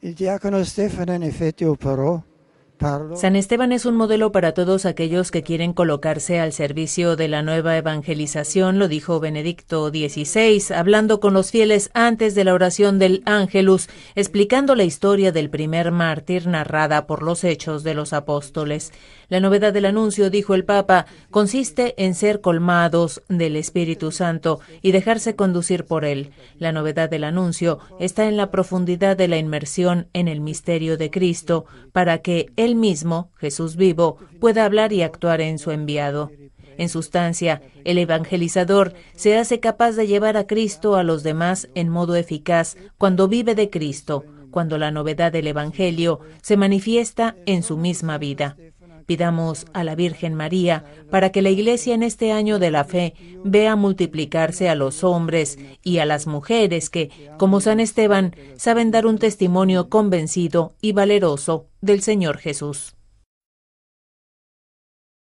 Il diacono Stefano in effetti operò San Esteban es un modelo para todos aquellos que quieren colocarse al servicio de la nueva evangelización, lo dijo Benedicto XVI, hablando con los fieles antes de la oración del Ángelus, explicando la historia del primer mártir narrada por los hechos de los apóstoles. La novedad del anuncio, dijo el Papa, consiste en ser colmados del Espíritu Santo y dejarse conducir por él. La novedad del anuncio está en la profundidad de la inmersión en el misterio de Cristo, para que él él mismo, Jesús vivo, pueda hablar y actuar en su enviado. En sustancia, el evangelizador se hace capaz de llevar a Cristo a los demás en modo eficaz cuando vive de Cristo, cuando la novedad del Evangelio se manifiesta en su misma vida. Pidamos a la Virgen María para que la Iglesia en este año de la fe vea multiplicarse a los hombres y a las mujeres que, como San Esteban, saben dar un testimonio convencido y valeroso del Señor Jesús.